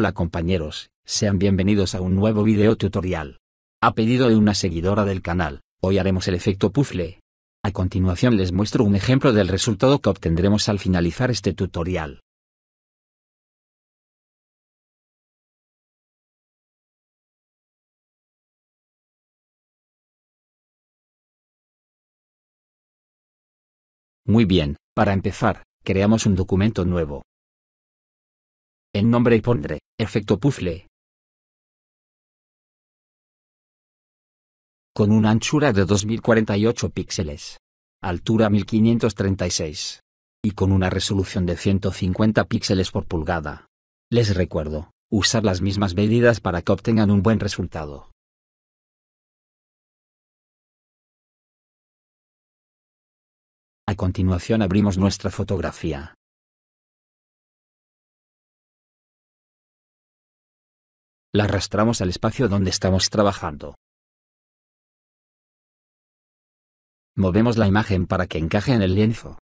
Hola compañeros, sean bienvenidos a un nuevo video tutorial. A pedido de una seguidora del canal, hoy haremos el efecto puzzle. A continuación les muestro un ejemplo del resultado que obtendremos al finalizar este tutorial. Muy bien, para empezar, creamos un documento nuevo el nombre y pondré, efecto puzzle. Con una anchura de 2048 píxeles. Altura 1536. Y con una resolución de 150 píxeles por pulgada. Les recuerdo, usar las mismas medidas para que obtengan un buen resultado. A continuación abrimos nuestra fotografía. la arrastramos al espacio donde estamos trabajando. Movemos la imagen para que encaje en el lienzo.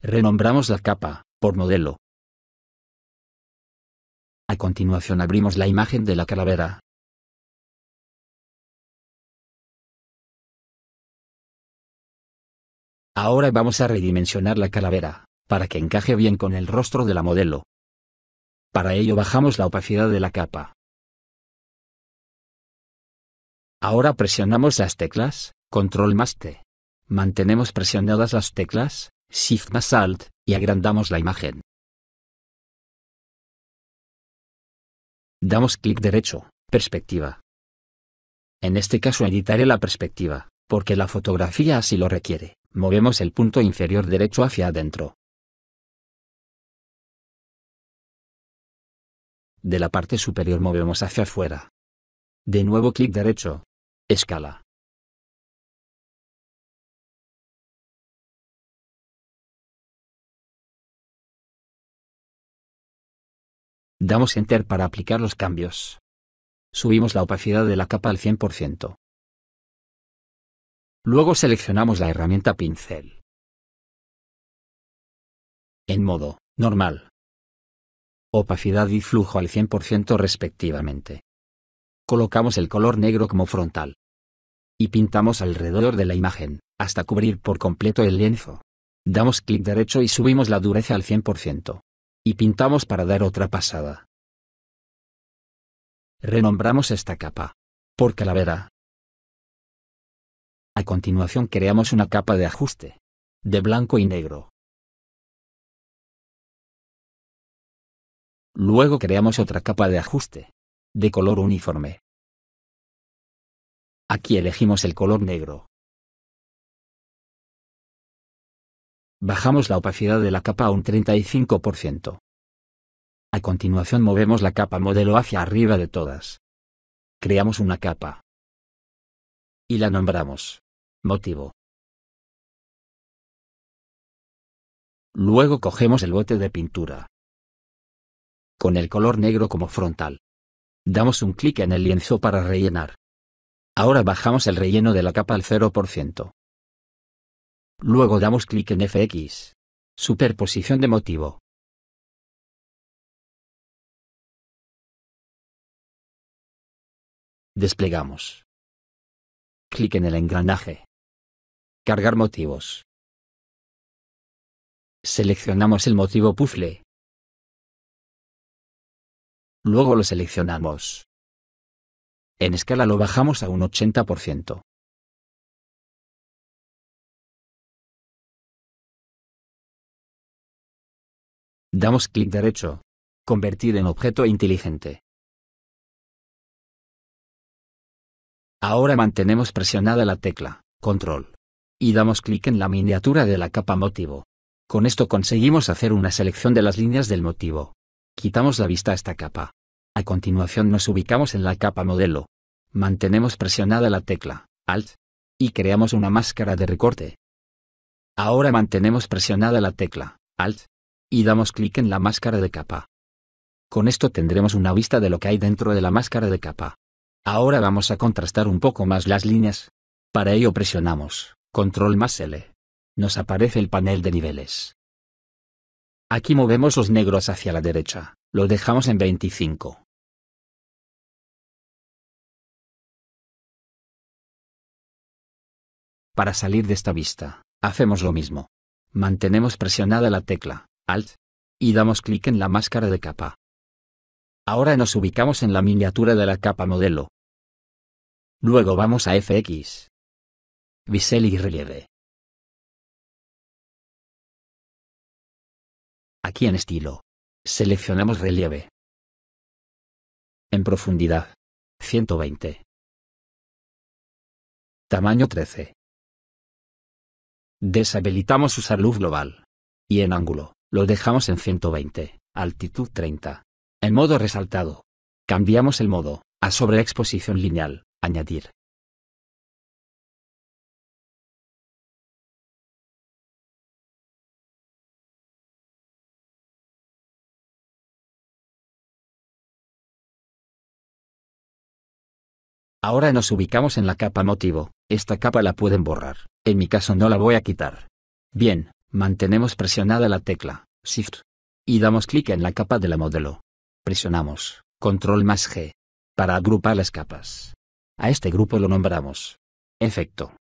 Renombramos la capa, por modelo. A continuación abrimos la imagen de la calavera. Ahora vamos a redimensionar la calavera para que encaje bien con el rostro de la modelo. Para ello bajamos la opacidad de la capa. Ahora presionamos las teclas, Control más T. Mantenemos presionadas las teclas, Shift más Alt, y agrandamos la imagen. Damos clic derecho, Perspectiva. En este caso editaré la perspectiva, porque la fotografía así lo requiere. Movemos el punto inferior derecho hacia adentro. de la parte superior movemos hacia afuera. De nuevo clic derecho. Escala. Damos Enter para aplicar los cambios. Subimos la opacidad de la capa al 100%. Luego seleccionamos la herramienta pincel. En modo normal, opacidad y flujo al 100% respectivamente. Colocamos el color negro como frontal. Y pintamos alrededor de la imagen, hasta cubrir por completo el lienzo. Damos clic derecho y subimos la dureza al 100%. Y pintamos para dar otra pasada. Renombramos esta capa. Por calavera. A continuación creamos una capa de ajuste. De blanco y negro. Luego creamos otra capa de ajuste. De color uniforme. Aquí elegimos el color negro. Bajamos la opacidad de la capa a un 35%. A continuación movemos la capa modelo hacia arriba de todas. Creamos una capa. Y la nombramos. Motivo. Luego cogemos el bote de pintura con el color negro como frontal. Damos un clic en el lienzo para rellenar. Ahora bajamos el relleno de la capa al 0%. Luego damos clic en FX. Superposición de motivo. Desplegamos. Clic en el engranaje. Cargar motivos. Seleccionamos el motivo puzzle. Luego lo seleccionamos. En escala lo bajamos a un 80%. Damos clic derecho. Convertir en objeto inteligente. Ahora mantenemos presionada la tecla Control y damos clic en la miniatura de la capa motivo. Con esto conseguimos hacer una selección de las líneas del motivo. Quitamos la vista a esta capa. A continuación nos ubicamos en la capa modelo. Mantenemos presionada la tecla Alt y creamos una máscara de recorte. Ahora mantenemos presionada la tecla Alt y damos clic en la máscara de capa. Con esto tendremos una vista de lo que hay dentro de la máscara de capa. Ahora vamos a contrastar un poco más las líneas. Para ello presionamos Control más L. Nos aparece el panel de niveles. Aquí movemos los negros hacia la derecha, los dejamos en 25. para salir de esta vista, hacemos lo mismo. Mantenemos presionada la tecla Alt y damos clic en la máscara de capa. Ahora nos ubicamos en la miniatura de la capa modelo. Luego vamos a FX. Bisel y relieve. Aquí en estilo. Seleccionamos relieve. En profundidad. 120. Tamaño 13. Deshabilitamos usar luz global. Y en ángulo, lo dejamos en 120, altitud 30. En modo resaltado. Cambiamos el modo, a sobreexposición lineal, añadir. Ahora nos ubicamos en la capa motivo, esta capa la pueden borrar, en mi caso no la voy a quitar. Bien, mantenemos presionada la tecla, Shift. Y damos clic en la capa de la modelo. Presionamos, Control más G. Para agrupar las capas. A este grupo lo nombramos. Efecto.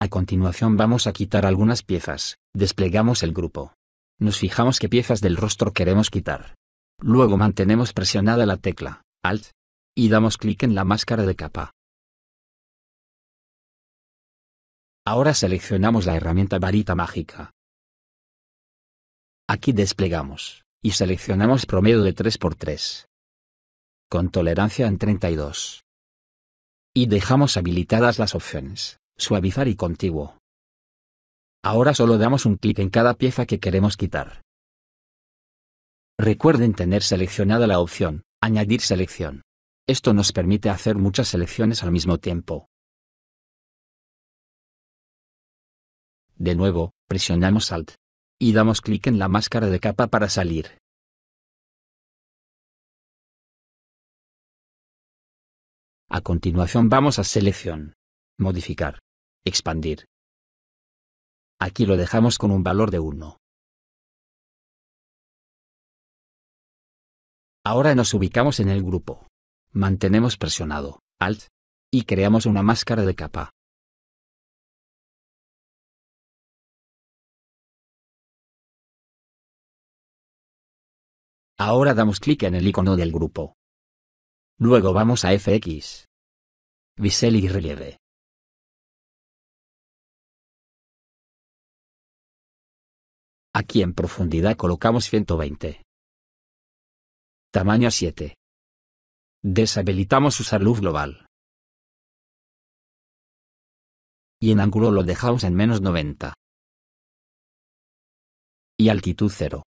A continuación vamos a quitar algunas piezas, desplegamos el grupo. Nos fijamos qué piezas del rostro queremos quitar. Luego mantenemos presionada la tecla, Alt, y damos clic en la máscara de capa. Ahora seleccionamos la herramienta varita mágica. Aquí desplegamos y seleccionamos promedio de 3x3 con tolerancia en 32 y dejamos habilitadas las opciones suavizar y contiguo. Ahora solo damos un clic en cada pieza que queremos quitar. Recuerden tener seleccionada la opción añadir selección. Esto nos permite hacer muchas selecciones al mismo tiempo. De nuevo, presionamos Alt. Y damos clic en la máscara de capa para salir. A continuación vamos a Selección. Modificar. Expandir. Aquí lo dejamos con un valor de 1. Ahora nos ubicamos en el grupo mantenemos presionado Alt y creamos una máscara de capa. Ahora damos clic en el icono del grupo. Luego vamos a FX. Bisel y relieve. Aquí en profundidad colocamos 120. Tamaño 7. Deshabilitamos usar luz global. Y en ángulo lo dejamos en menos 90. Y altitud 0.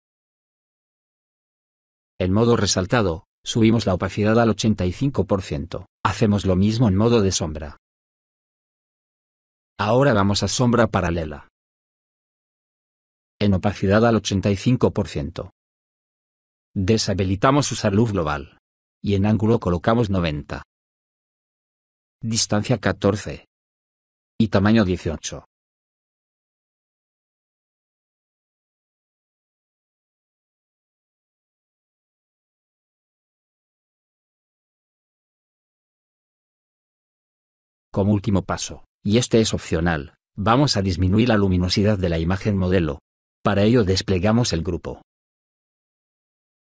En modo resaltado, subimos la opacidad al 85%. Hacemos lo mismo en modo de sombra. Ahora vamos a sombra paralela. En opacidad al 85%. Deshabilitamos usar luz global y en ángulo colocamos 90. Distancia 14. Y tamaño 18. Como último paso, y este es opcional, vamos a disminuir la luminosidad de la imagen modelo. Para ello desplegamos el grupo.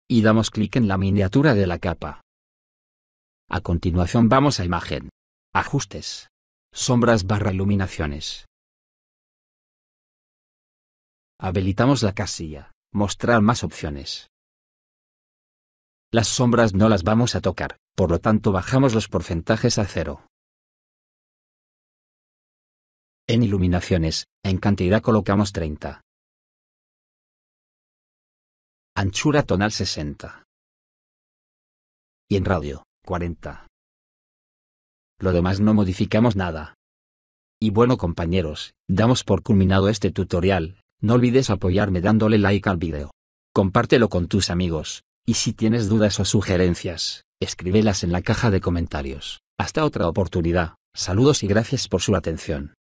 Y damos clic en la miniatura de la capa. A continuación vamos a imagen. Ajustes. Sombras barra iluminaciones. Habilitamos la casilla. Mostrar más opciones. Las sombras no las vamos a tocar, por lo tanto bajamos los porcentajes a cero. En iluminaciones, en cantidad colocamos 30. Anchura tonal 60. Y en radio, 40. Lo demás no modificamos nada. Y bueno compañeros, damos por culminado este tutorial, no olvides apoyarme dándole like al video. Compártelo con tus amigos, y si tienes dudas o sugerencias, escríbelas en la caja de comentarios. Hasta otra oportunidad, saludos y gracias por su atención.